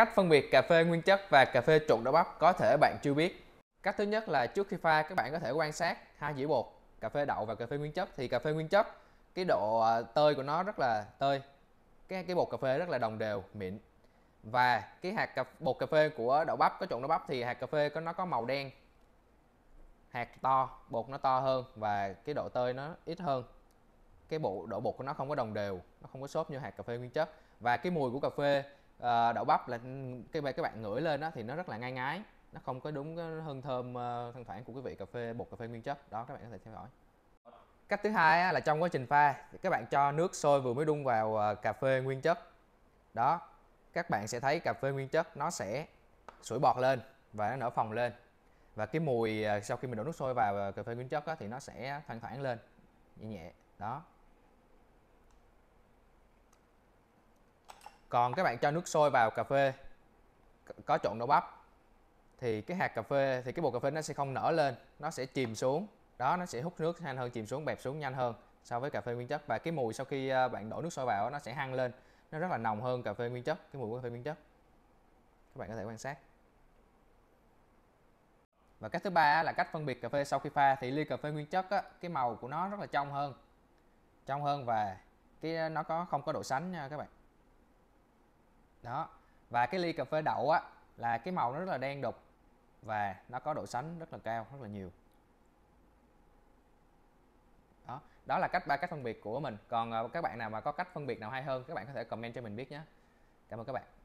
Cách phân biệt cà phê nguyên chất và cà phê trộn đậu bắp có thể bạn chưa biết. Cách thứ nhất là trước khi pha các bạn có thể quan sát hai dĩa bột, cà phê đậu và cà phê nguyên chất thì cà phê nguyên chất cái độ tơi của nó rất là tơi. Cái cái bột cà phê rất là đồng đều, mịn. Và cái hạt cà, bột cà phê của đậu bắp có trộn đậu bắp thì hạt cà phê có nó có màu đen. Hạt to, bột nó to hơn và cái độ tơi nó ít hơn. Cái bộ độ bột của nó không có đồng đều, nó không có xốp như hạt cà phê nguyên chất và cái mùi của cà phê Ờ, đậu bắp là cái các bạn ngửi lên đó thì nó rất là ngai ngái nó không có đúng hương thơm thanh ờ, thoảng của cái vị cà phê bột cà phê nguyên chất đó các bạn có thể theo dõi cách thứ hai là trong quá trình pha các bạn cho nước sôi vừa mới đun vào ờ, cà phê nguyên chất đó các bạn sẽ thấy cà phê nguyên chất nó sẽ sủi bọt lên và nó nở phồng lên và cái mùi sau khi mình đổ nước sôi vào cà phê nguyên chất thì nó sẽ thoang thoảng lên nhẹ nhẹ đó còn các bạn cho nước sôi vào cà phê có trộn đậu bắp thì cái hạt cà phê thì cái bột cà phê nó sẽ không nở lên nó sẽ chìm xuống đó nó sẽ hút nước nhanh hơn chìm xuống bẹp xuống nhanh hơn so với cà phê nguyên chất và cái mùi sau khi ờ, bạn đổ nước sôi vào nó sẽ hăng lên nó rất là nồng hơn cà phê nguyên chất cái mùi của cà phê nguyên chất các bạn có thể quan sát và cách thứ ba là cách phân biệt cà phê sau khi pha thì ly cà phê nguyên chất á, cái màu của nó rất là trong hơn trong hơn và cái ờ, nó có không có độ sánh nha các bạn đó và cái ly cà phê đậu á là cái màu nó rất là đen đục và nó có độ sánh rất là cao rất là nhiều đó đó là cách ba cách phân biệt của mình còn ờ, các bạn nào mà có cách phân biệt nào hay hơn các bạn có thể comment cho mình biết nhé cảm ơn các bạn